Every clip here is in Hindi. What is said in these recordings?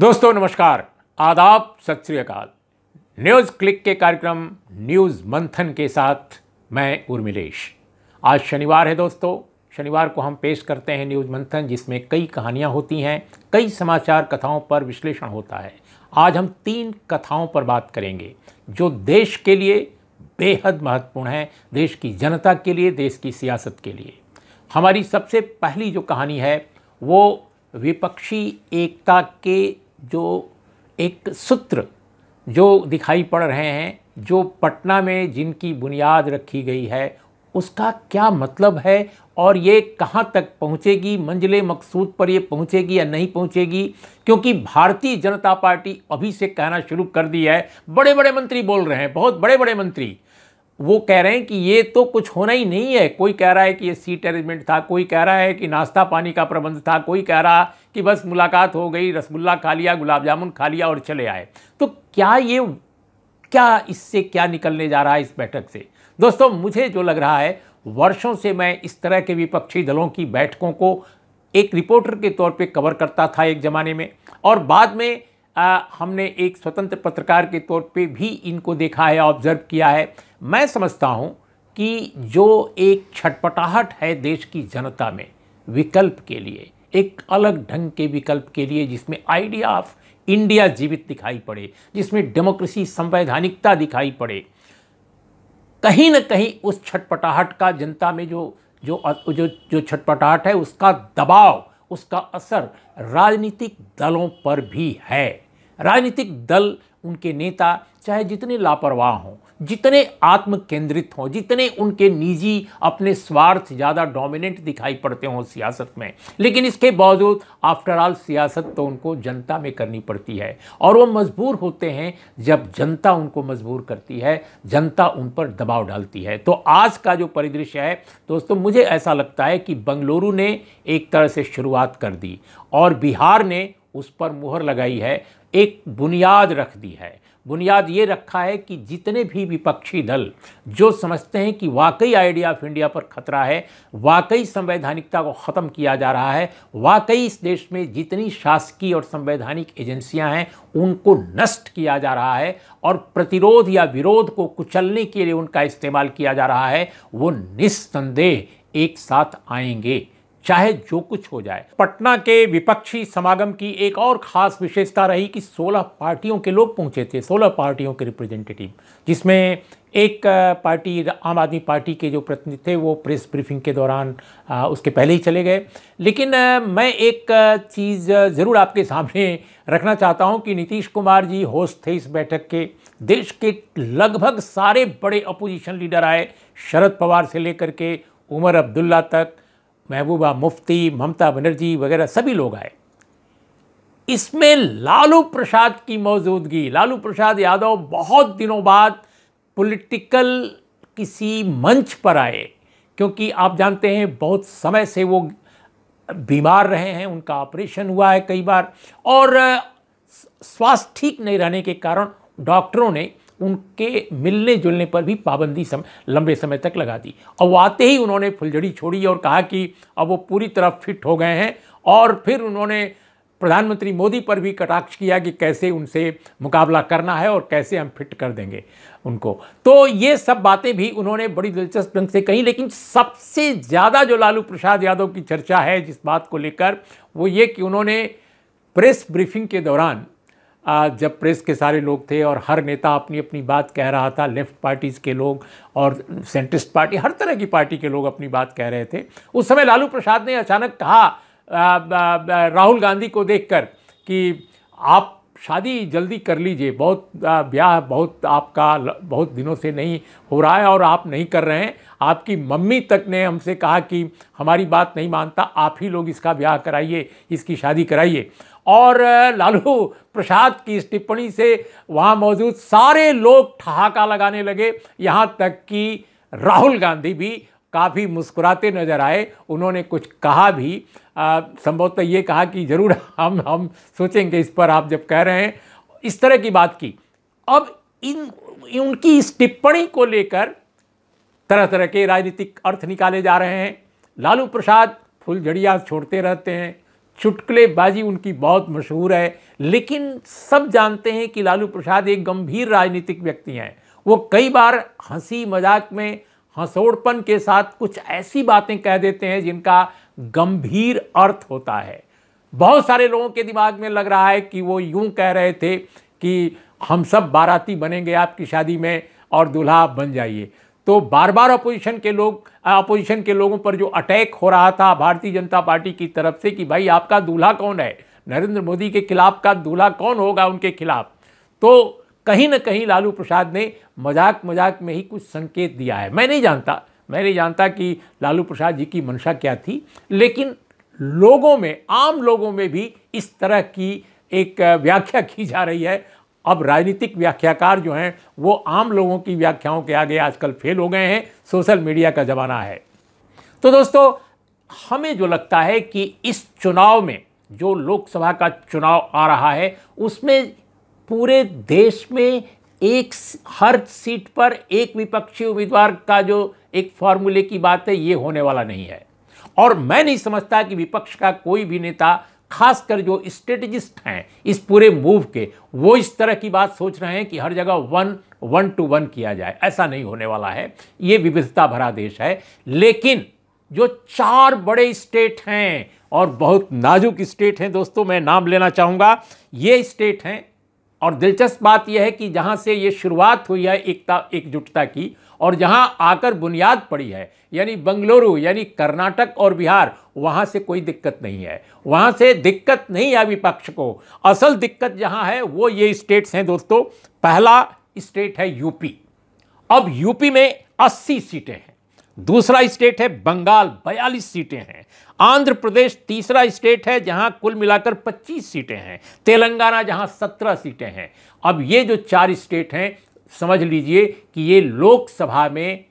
दोस्तों नमस्कार आदाब सत श्रीकाल न्यूज़ क्लिक के कार्यक्रम न्यूज़ मंथन के साथ मैं उर्मिलेश आज शनिवार है दोस्तों शनिवार को हम पेश करते हैं न्यूज़ मंथन जिसमें कई कहानियां होती हैं कई समाचार कथाओं पर विश्लेषण होता है आज हम तीन कथाओं पर बात करेंगे जो देश के लिए बेहद महत्वपूर्ण है देश की जनता के लिए देश की सियासत के लिए हमारी सबसे पहली जो कहानी है वो विपक्षी एकता के जो एक सूत्र जो दिखाई पड़ रहे हैं जो पटना में जिनकी बुनियाद रखी गई है उसका क्या मतलब है और ये कहाँ तक पहुँचेगी मंजिल मकसूद पर ये पहुँचेगी या नहीं पहुँचेगी क्योंकि भारतीय जनता पार्टी अभी से कहना शुरू कर दी है बड़े बड़े मंत्री बोल रहे हैं बहुत बड़े बड़े मंत्री वो कह रहे हैं कि ये तो कुछ होना ही नहीं है कोई कह रहा है कि ये सीट अरेंजमेंट था कोई कह रहा है कि नाश्ता पानी का प्रबंध था कोई कह रहा कि बस मुलाकात हो गई रसगुल्ला खा लिया गुलाब जामुन खा लिया और चले आए तो क्या ये क्या इससे क्या निकलने जा रहा है इस बैठक से दोस्तों मुझे जो लग रहा है वर्षों से मैं इस तरह के विपक्षी दलों की बैठकों को एक रिपोर्टर के तौर पर कवर करता था एक ज़माने में और बाद में आ, हमने एक स्वतंत्र पत्रकार के तौर पे भी इनको देखा है ऑब्जर्व किया है मैं समझता हूँ कि जो एक छटपटाहट है देश की जनता में विकल्प के लिए एक अलग ढंग के विकल्प के लिए जिसमें आइडिया ऑफ इंडिया जीवित दिखाई पड़े जिसमें डेमोक्रेसी संवैधानिकता दिखाई पड़े कहीं ना कहीं उस छटपटाहट का जनता में जो जो जो जो छटपटाहट है उसका दबाव उसका असर राजनीतिक दलों पर भी है राजनीतिक दल उनके नेता चाहे जितने लापरवाह हों जितने आत्म केंद्रित हों जितने उनके निजी अपने स्वार्थ ज़्यादा डोमिनेंट दिखाई पड़ते हों सियासत में लेकिन इसके बावजूद आफ्टरऑल सियासत तो उनको जनता में करनी पड़ती है और वो मजबूर होते हैं जब जनता उनको मजबूर करती है जनता उन पर दबाव डालती है तो आज का जो परिदृश्य है दोस्तों मुझे ऐसा लगता है कि बंगलुरु ने एक तरह से शुरुआत कर दी और बिहार ने उस पर मुहर लगाई है एक बुनियाद रख दी है बुनियाद ये रखा है कि जितने भी विपक्षी दल जो समझते हैं कि वाकई आइडिया ऑफ इंडिया पर खतरा है वाकई संवैधानिकता को ख़त्म किया जा रहा है वाकई इस देश में जितनी शासकीय और संवैधानिक एजेंसियां हैं उनको नष्ट किया जा रहा है और प्रतिरोध या विरोध को कुचलने के लिए उनका इस्तेमाल किया जा रहा है वो निस्संदेह एक साथ आएंगे चाहे जो कुछ हो जाए पटना के विपक्षी समागम की एक और खास विशेषता रही कि 16 पार्टियों के लोग पहुंचे थे 16 पार्टियों के रिप्रेजेंटेटिव जिसमें एक पार्टी आम आदमी पार्टी के जो प्रतिनिधि थे वो प्रेस ब्रीफिंग के दौरान उसके पहले ही चले गए लेकिन मैं एक चीज़ ज़रूर आपके सामने रखना चाहता हूँ कि नीतीश कुमार जी होस्ट थे इस बैठक के देश के लगभग सारे बड़े अपोजिशन लीडर आए शरद पवार से लेकर के उमर अब्दुल्ला तक महबूबा मुफ्ती ममता बनर्जी वगैरह सभी लोग आए इसमें लालू प्रसाद की मौजूदगी लालू प्रसाद यादव बहुत दिनों बाद पॉलिटिकल किसी मंच पर आए क्योंकि आप जानते हैं बहुत समय से वो बीमार रहे हैं उनका ऑपरेशन हुआ है कई बार और स्वास्थ्य ठीक नहीं रहने के कारण डॉक्टरों ने उनके मिलने जुलने पर भी पाबंदी सम, लंबे समय तक लगा दी और वो आते ही उन्होंने फुलझड़ी छोड़ी और कहा कि अब वो पूरी तरह फिट हो गए हैं और फिर उन्होंने प्रधानमंत्री मोदी पर भी कटाक्ष किया कि कैसे उनसे मुकाबला करना है और कैसे हम फिट कर देंगे उनको तो ये सब बातें भी उन्होंने बड़ी दिलचस्प ढंग से कही लेकिन सबसे ज़्यादा जो लालू प्रसाद यादव की चर्चा है जिस बात को लेकर वो ये कि उन्होंने प्रेस ब्रीफिंग के दौरान जब प्रेस के सारे लोग थे और हर नेता अपनी अपनी बात कह रहा था लेफ्ट पार्टीज़ के लोग और सेंट्रिस्ट पार्टी हर तरह की पार्टी के लोग अपनी बात कह रहे थे उस समय लालू प्रसाद ने अचानक कहा राहुल गांधी को देखकर कि आप शादी जल्दी कर लीजिए बहुत ब्याह बहुत आपका बहुत दिनों से नहीं हो रहा है और आप नहीं कर रहे हैं आपकी मम्मी तक ने हमसे कहा कि हमारी बात नहीं मानता आप ही लोग इसका ब्याह कराइए इसकी शादी कराइए और लालू प्रसाद की इस टिप्पणी से वहाँ मौजूद सारे लोग ठहाका लगाने लगे यहाँ तक कि राहुल गांधी भी काफ़ी मुस्कुराते नज़र आए उन्होंने कुछ कहा भी संभवतः ये कहा कि ज़रूर हम हम सोचेंगे इस पर आप जब कह रहे हैं इस तरह की बात की अब इन उनकी इस टिप्पणी को लेकर तरह तरह के राजनीतिक अर्थ निकाले जा रहे हैं लालू प्रसाद फुलझड़िया छोड़ते रहते हैं चुटकुलेबाजी उनकी बहुत मशहूर है लेकिन सब जानते हैं कि लालू प्रसाद एक गंभीर राजनीतिक व्यक्ति हैं वो कई बार हंसी मजाक में हंसोड़पन के साथ कुछ ऐसी बातें कह देते हैं जिनका गंभीर अर्थ होता है बहुत सारे लोगों के दिमाग में लग रहा है कि वो यूं कह रहे थे कि हम सब बाराती बनेंगे आपकी शादी में और दूल्हा बन जाइए तो बार बार अपोजिशन के लोग अपोजिशन के लोगों पर जो अटैक हो रहा था भारतीय जनता पार्टी की तरफ से कि भाई आपका दूल्हा कौन है नरेंद्र मोदी के खिलाफ का दूल्हा कौन होगा उनके खिलाफ तो कहीं ना कहीं लालू प्रसाद ने मजाक मजाक में ही कुछ संकेत दिया है मैं नहीं जानता मैं नहीं जानता कि लालू प्रसाद जी की मंशा क्या थी लेकिन लोगों में आम लोगों में भी इस तरह की एक व्याख्या की जा रही है अब राजनीतिक व्याख्याकार जो हैं वो आम लोगों की व्याख्याओं के आगे आजकल फेल हो गए हैं सोशल मीडिया का ज़माना है तो दोस्तों हमें जो लगता है कि इस चुनाव में जो लोकसभा का चुनाव आ रहा है उसमें पूरे देश में एक हर सीट पर एक विपक्षी उम्मीदवार का जो एक फॉर्मूले की बात है ये होने वाला नहीं है और मैं नहीं समझता कि विपक्ष का कोई भी नेता खासकर जो स्ट्रेटजिस्ट हैं इस पूरे मूव के वो इस तरह की बात सोच रहे हैं कि हर जगह वन वन टू वन किया जाए ऐसा नहीं होने वाला है ये विविधता भरा देश है लेकिन जो चार बड़े स्टेट हैं और बहुत नाजुक स्टेट हैं दोस्तों मैं नाम लेना चाहूँगा ये स्टेट हैं और दिलचस्प बात यह है कि जहाँ से ये शुरुआत हुई है एकता एकजुटता की और जहां आकर बुनियाद पड़ी है यानी बंगलुरु यानी कर्नाटक और बिहार वहां से कोई दिक्कत नहीं है वहां से दिक्कत नहीं है विपक्ष को असल दिक्कत जहां है वो ये स्टेट्स हैं दोस्तों पहला स्टेट है यूपी अब यूपी में 80 सीटें हैं दूसरा स्टेट है बंगाल 42 सीटें हैं आंध्र प्रदेश तीसरा स्टेट है जहां कुल मिलाकर 25 सीटें हैं तेलंगाना जहां 17 सीटें हैं अब ये जो चार स्टेट हैं समझ लीजिए कि ये लोकसभा में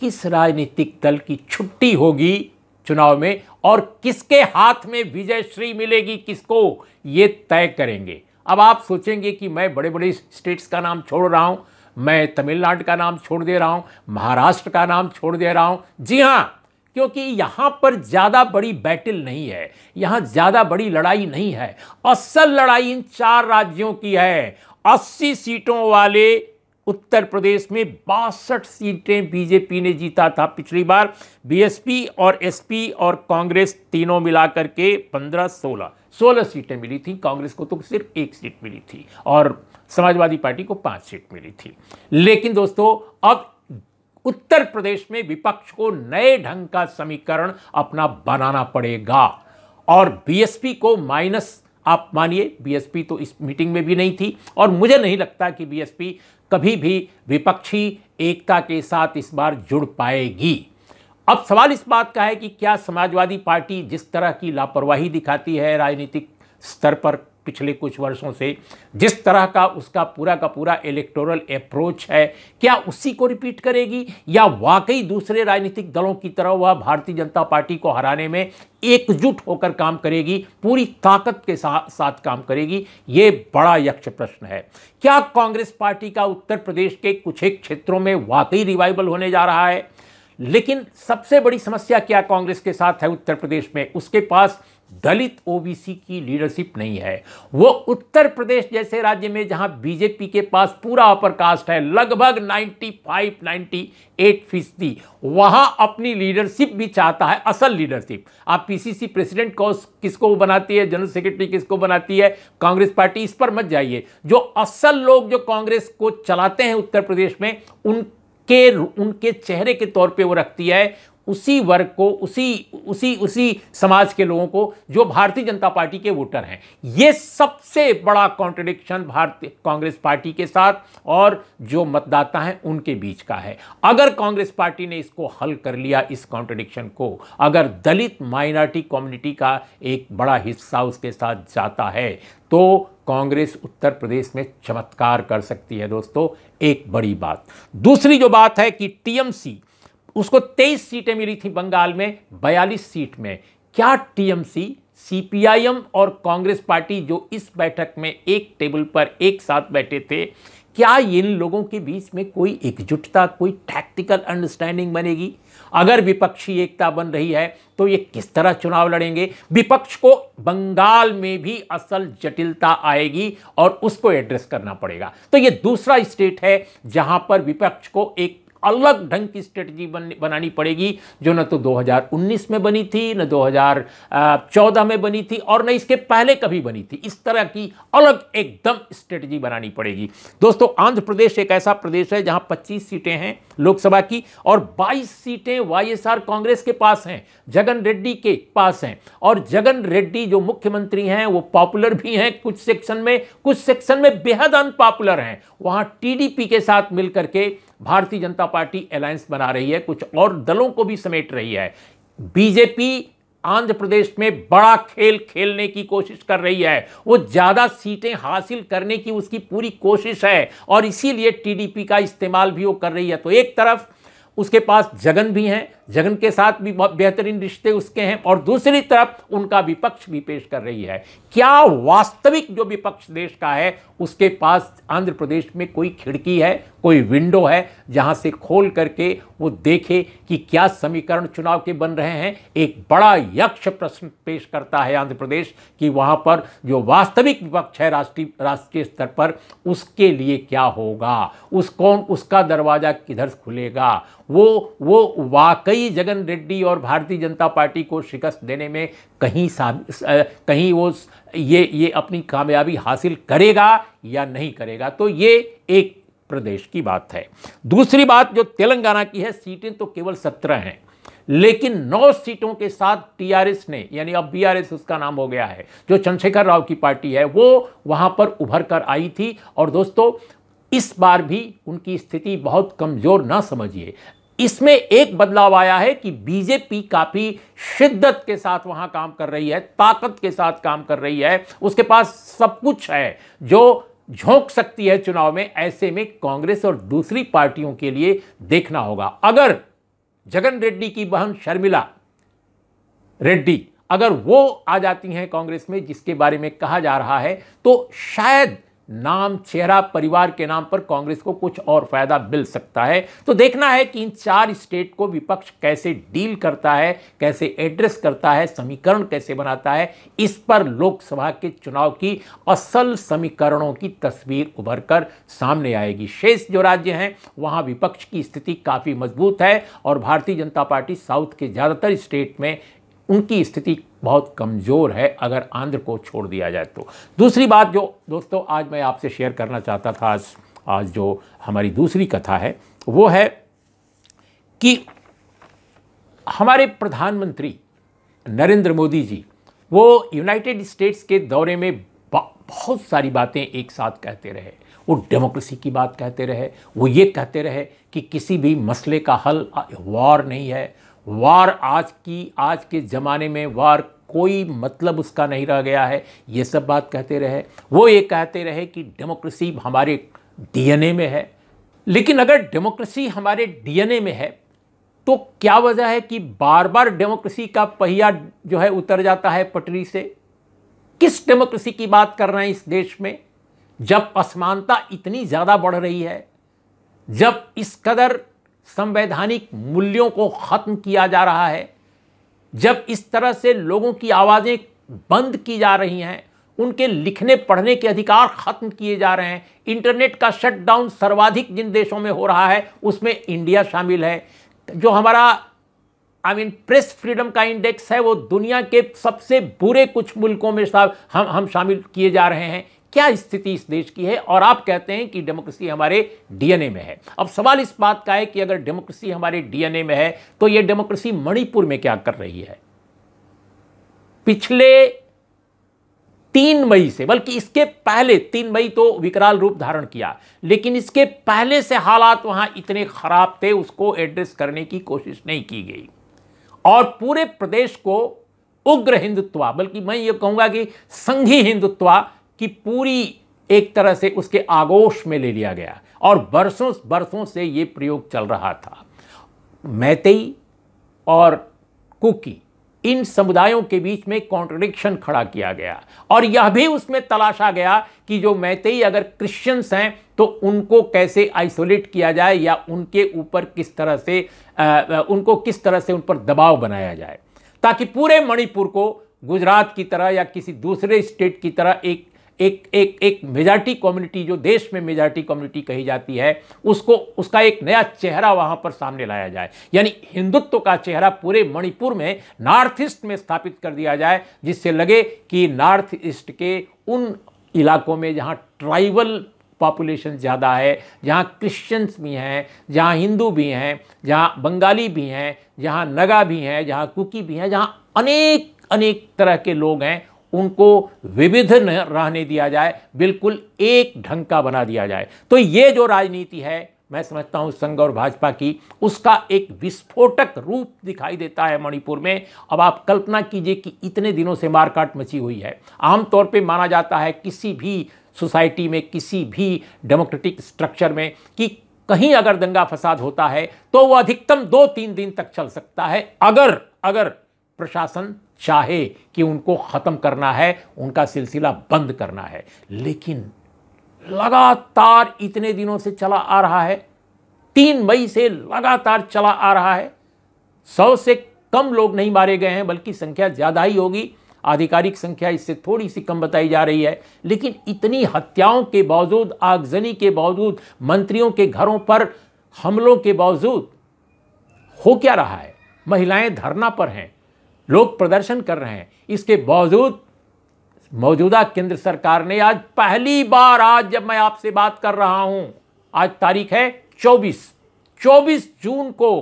किस राजनीतिक दल की छुट्टी होगी चुनाव में और किसके हाथ में विजयश्री मिलेगी किसको ये तय करेंगे अब आप सोचेंगे कि मैं बड़े बड़े स्टेट्स का नाम छोड़ रहा हूँ मैं तमिलनाडु का नाम छोड़ दे रहा हूँ महाराष्ट्र का नाम छोड़ दे रहा हूँ जी हाँ क्योंकि यहाँ पर ज़्यादा बड़ी बैटल नहीं है यहाँ ज़्यादा बड़ी लड़ाई नहीं है असल लड़ाई इन चार राज्यों की है 80 सीटों वाले उत्तर प्रदेश में बासठ सीटें बीजेपी ने जीता था पिछली बार बीएसपी और एसपी और कांग्रेस तीनों मिलाकर के 15-16 16 सीटें मिली थी कांग्रेस को तो सिर्फ एक सीट मिली थी और समाजवादी पार्टी को पांच सीट मिली थी लेकिन दोस्तों अब उत्तर प्रदेश में विपक्ष को नए ढंग का समीकरण अपना बनाना पड़ेगा और बीएसपी को माइनस आप मानिए बीएसपी तो इस मीटिंग में भी नहीं थी और मुझे नहीं लगता कि बीएसपी कभी भी विपक्षी एकता के साथ इस बार जुड़ पाएगी अब सवाल इस बात का है कि क्या समाजवादी पार्टी जिस तरह की लापरवाही दिखाती है राजनीतिक स्तर पर पिछले कुछ वर्षों से जिस तरह का उसका पूरा का पूरा इलेक्टोरल अप्रोच है क्या उसी को रिपीट करेगी या वाकई दूसरे राजनीतिक दलों की तरह वह भारतीय जनता पार्टी को हराने में एकजुट होकर काम करेगी पूरी ताकत के साथ साथ काम करेगी ये बड़ा यक्ष प्रश्न है क्या कांग्रेस पार्टी का उत्तर प्रदेश के कुछ एक क्षेत्रों में वाकई रिवाइवल होने जा रहा है लेकिन सबसे बड़ी समस्या क्या कांग्रेस के साथ है उत्तर प्रदेश में उसके पास दलित ओबीसी की लीडरशिप नहीं है वो उत्तर प्रदेश जैसे राज्य में जहां बीजेपी के पास पूरा अपर कास्ट है लगभग 95 98 फीसदी वहां अपनी लीडरशिप भी चाहता है असल लीडरशिप आप पीसीसी प्रेसिडेंट को किसको बनाती है जनरल सेक्रेटरी किसको बनाती है कांग्रेस पार्टी इस पर मत जाइए जो असल लोग जो कांग्रेस को चलाते हैं उत्तर प्रदेश में उन के उनके चेहरे के तौर पे वो रखती है उसी वर्ग को उसी उसी उसी समाज के लोगों को जो भारतीय जनता पार्टी के वोटर हैं ये सबसे बड़ा कॉन्ट्रडिक्शन भारतीय कांग्रेस पार्टी के साथ और जो मतदाता हैं उनके बीच का है अगर कांग्रेस पार्टी ने इसको हल कर लिया इस कॉन्ट्रडिक्शन को अगर दलित माइनॉरिटी कम्युनिटी का एक बड़ा हिस्सा उसके साथ जाता है तो कांग्रेस उत्तर प्रदेश में चमत्कार कर सकती है दोस्तों एक बड़ी बात दूसरी जो बात है कि टीएमसी उसको 23 सीटें मिली थी बंगाल में 42 सीट में क्या टीएमसी सीपीआईएम और कांग्रेस पार्टी जो इस बैठक में एक टेबल पर एक साथ बैठे थे क्या इन लोगों के बीच में कोई एकजुटता कोई टैक्टिकल अंडरस्टैंडिंग बनेगी अगर विपक्षी एकता बन रही है तो ये किस तरह चुनाव लड़ेंगे विपक्ष को बंगाल में भी असल जटिलता आएगी और उसको एड्रेस करना पड़ेगा तो ये दूसरा स्टेट है जहां पर विपक्ष को एक अलग ढंग की स्ट्रेटजी बन, बनानी पड़ेगी जो न तो 2019 में बनी थी न 2014 में बनी थी और न इसके पहले कभी बनी थी इस तरह की अलग एकदम स्ट्रेटजी बनानी पड़ेगी दोस्तों आंध्र प्रदेश एक ऐसा प्रदेश है जहां 25 सीटें हैं लोकसभा की और 22 सीटें वाईएसआर कांग्रेस के पास हैं जगन रेड्डी के पास हैं और जगन रेड्डी जो मुख्यमंत्री हैं वो पॉपुलर भी हैं कुछ सेक्शन में कुछ सेक्शन में बेहद अनपॉपुलर हैं वहां टीडीपी के साथ मिलकर के भारतीय जनता पार्टी अलायंस बना रही है कुछ और दलों को भी समेट रही है बीजेपी आंध्र प्रदेश में बड़ा खेल खेलने की कोशिश कर रही है वो ज़्यादा सीटें हासिल करने की उसकी पूरी कोशिश है और इसीलिए टीडीपी का इस्तेमाल भी वो कर रही है तो एक तरफ उसके पास जगन भी हैं जगन के साथ भी बहुत बेहतरीन रिश्ते उसके हैं और दूसरी तरफ उनका विपक्ष भी पेश कर रही है क्या वास्तविक जो विपक्ष देश का है उसके पास आंध्र प्रदेश में कोई खिड़की है कोई विंडो है जहां से खोल करके वो देखे कि क्या समीकरण चुनाव के बन रहे हैं एक बड़ा यक्ष प्रश्न पेश करता है आंध्र प्रदेश कि वहां पर जो वास्तविक विपक्ष है राष्ट्रीय राष्ट्रीय स्तर पर उसके लिए क्या होगा उस कौन उसका दरवाज़ा किधर खुलेगा वो वो वाकई गई जगन रेड्डी और भारतीय जनता पार्टी को शिकस्त देने में कहीं आ, कहीं वो ये ये अपनी कामयाबी हासिल करेगा या नहीं करेगा तो ये एक प्रदेश की बात है दूसरी बात जो तेलंगाना की है सीटें तो केवल सत्रह हैं लेकिन नौ सीटों के साथ टीआरएस ने यानी अब बीआरएस उसका नाम हो गया है जो चंद्रशेखर राव की पार्टी है वो वहां पर उभर कर आई थी और दोस्तों इस बार भी उनकी स्थिति बहुत कमज़ोर ना समझिए इसमें एक बदलाव आया है कि बीजेपी काफ़ी शिद्दत के साथ वहां काम कर रही है ताकत के साथ काम कर रही है उसके पास सब कुछ है जो झोंक सकती है चुनाव में ऐसे में कांग्रेस और दूसरी पार्टियों के लिए देखना होगा अगर जगन रेड्डी की बहन शर्मिला रेड्डी अगर वो आ जाती हैं कांग्रेस में जिसके बारे में कहा जा रहा है तो शायद नाम चेहरा परिवार के नाम पर कांग्रेस को कुछ और फायदा मिल सकता है तो देखना है कि इन चार स्टेट को विपक्ष कैसे डील करता है कैसे एड्रेस करता है समीकरण कैसे बनाता है इस पर लोकसभा के चुनाव की असल समीकरणों की तस्वीर उभर कर सामने आएगी शेष जो राज्य हैं वहाँ विपक्ष की स्थिति काफ़ी मजबूत है और भारतीय जनता पार्टी साउथ के ज़्यादातर स्टेट में उनकी स्थिति बहुत कमज़ोर है अगर आंध्र को छोड़ दिया जाए तो दूसरी बात जो दोस्तों आज मैं आपसे शेयर करना चाहता था आज आज जो हमारी दूसरी कथा है वो है कि हमारे प्रधानमंत्री नरेंद्र मोदी जी वो यूनाइटेड स्टेट्स के दौरे में बहुत सारी बातें एक साथ कहते रहे वो डेमोक्रेसी की बात कहते रहे वो ये कहते रहे कि किसी भी मसले का हल वॉर नहीं है वार आज की आज के ज़माने में वार कोई मतलब उसका नहीं रह गया है ये सब बात कहते रहे वो ये कहते रहे कि डेमोक्रेसी हमारे डीएनए में है लेकिन अगर डेमोक्रेसी हमारे डीएनए में है तो क्या वजह है कि बार बार डेमोक्रेसी का पहिया जो है उतर जाता है पटरी से किस डेमोक्रेसी की बात कर रहे हैं इस देश में जब असमानता इतनी ज़्यादा बढ़ रही है जब इस कदर संवैधानिक मूल्यों को ख़त्म किया जा रहा है जब इस तरह से लोगों की आवाज़ें बंद की जा रही हैं उनके लिखने पढ़ने के अधिकार खत्म किए जा रहे हैं इंटरनेट का शटडाउन सर्वाधिक जिन देशों में हो रहा है उसमें इंडिया शामिल है जो हमारा आई मीन प्रेस फ्रीडम का इंडेक्स है वो दुनिया के सबसे बुरे कुछ मुल्कों में हम हम शामिल किए जा रहे हैं क्या स्थिति इस देश की है और आप कहते हैं कि डेमोक्रेसी हमारे डीएनए में है अब सवाल इस बात का है कि अगर डेमोक्रेसी हमारे डीएनए में है तो यह डेमोक्रेसी मणिपुर में क्या कर रही है पिछले तीन मई से बल्कि इसके पहले तीन मई तो विकराल रूप धारण किया लेकिन इसके पहले से हालात वहां इतने खराब थे उसको एड्रेस करने की कोशिश नहीं की गई और पूरे प्रदेश को उग्र हिंदुत्व बल्कि मैं ये कहूंगा कि संघी हिंदुत्व कि पूरी एक तरह से उसके आगोश में ले लिया गया और बरसों बरसों से ये प्रयोग चल रहा था मैतई और कुकी इन समुदायों के बीच में कॉन्ट्रडिक्शन खड़ा किया गया और यह भी उसमें तलाशा गया कि जो मैतई अगर क्रिश्चियंस हैं तो उनको कैसे आइसोलेट किया जाए या उनके ऊपर किस तरह से आ, उनको किस तरह से उन पर दबाव बनाया जाए ताकि पूरे मणिपुर को गुजरात की तरह या किसी दूसरे स्टेट की तरह एक एक एक एक मेजॉरिटी कम्युनिटी जो देश में मेजॉरिटी कम्युनिटी कही जाती है उसको उसका एक नया चेहरा वहाँ पर सामने लाया जाए यानी हिंदुत्व का चेहरा पूरे मणिपुर में नॉर्थ ईस्ट में स्थापित कर दिया जाए जिससे लगे कि नॉर्थ ईस्ट के उन इलाकों में जहाँ ट्राइबल पॉपुलेशन ज़्यादा है जहाँ क्रिश्चियंस भी हैं जहाँ हिंदू भी हैं जहाँ बंगाली भी हैं जहाँ नगा भी हैं जहाँ कुकी भी हैं जहाँ अनेक अनेक तरह के लोग हैं उनको विविध रहने दिया जाए बिल्कुल एक ढंग का बना दिया जाए तो ये जो राजनीति है मैं समझता हूँ संघ और भाजपा की उसका एक विस्फोटक रूप दिखाई देता है मणिपुर में अब आप कल्पना कीजिए कि इतने दिनों से मारकाट मची हुई है आमतौर पे माना जाता है किसी भी सोसाइटी में किसी भी डेमोक्रेटिक स्ट्रक्चर में कि कहीं अगर दंगा फसाद होता है तो वह अधिकतम दो तीन दिन तक चल सकता है अगर अगर प्रशासन चाहे कि उनको ख़त्म करना है उनका सिलसिला बंद करना है लेकिन लगातार इतने दिनों से चला आ रहा है तीन मई से लगातार चला आ रहा है सौ से कम लोग नहीं मारे गए हैं बल्कि संख्या ज़्यादा ही होगी आधिकारिक संख्या इससे थोड़ी सी कम बताई जा रही है लेकिन इतनी हत्याओं के बावजूद आगजनी के बावजूद मंत्रियों के घरों पर हमलों के बावजूद हो क्या रहा है महिलाएं धरना पर हैं लोग प्रदर्शन कर रहे हैं इसके बावजूद मौजूदा केंद्र सरकार ने आज पहली बार आज जब मैं आपसे बात कर रहा हूं आज तारीख है 24 24 जून को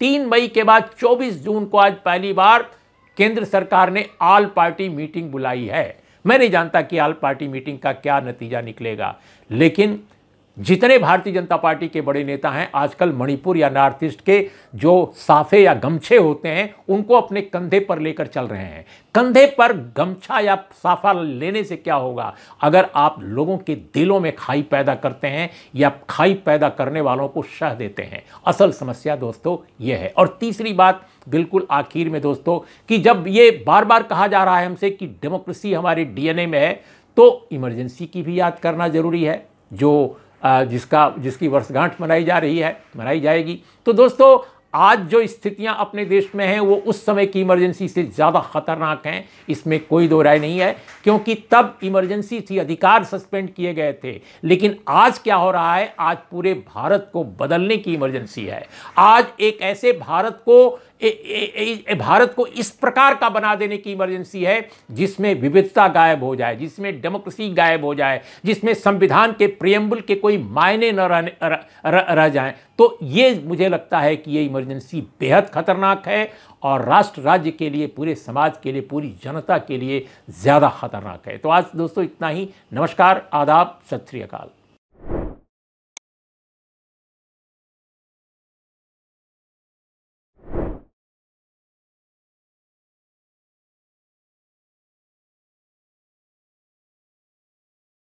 तीन मई के बाद 24 जून को आज पहली बार केंद्र सरकार ने आल पार्टी मीटिंग बुलाई है मैं नहीं जानता कि आल पार्टी मीटिंग का क्या नतीजा निकलेगा लेकिन जितने भारतीय जनता पार्टी के बड़े नेता हैं आजकल मणिपुर या नॉर्थ ईस्ट के जो साफे या गमछे होते हैं उनको अपने कंधे पर लेकर चल रहे हैं कंधे पर गमछा या साफा लेने से क्या होगा अगर आप लोगों के दिलों में खाई पैदा करते हैं या खाई पैदा करने वालों को शह देते हैं असल समस्या दोस्तों यह है और तीसरी बात बिल्कुल आखिर में दोस्तों कि जब ये बार बार कहा जा रहा है हमसे कि डेमोक्रेसी हमारे डीएनए में है तो इमरजेंसी की भी याद करना जरूरी है जो जिसका जिसकी वर्षगांठ मनाई जा रही है मनाई जाएगी तो दोस्तों आज जो स्थितियां अपने देश में हैं वो उस समय की इमरजेंसी से ज़्यादा खतरनाक हैं इसमें कोई दो राय नहीं है क्योंकि तब इमरजेंसी थी अधिकार सस्पेंड किए गए थे लेकिन आज क्या हो रहा है आज पूरे भारत को बदलने की इमरजेंसी है आज एक ऐसे भारत को ए, ए, ए, भारत को इस प्रकार का बना देने की इमरजेंसी है जिसमें विविधता गायब हो जाए जिसमें डेमोक्रेसी गायब हो जाए जिसमें संविधान के प्रियम्बुल के कोई मायने न रहने रह, रह, रह जाए तो ये मुझे लगता है कि ये इमरजेंसी बेहद खतरनाक है और राष्ट्र राज्य के लिए पूरे समाज के लिए पूरी जनता के लिए ज़्यादा खतरनाक है तो आज दोस्तों इतना ही नमस्कार आदाब सत श्रीकाल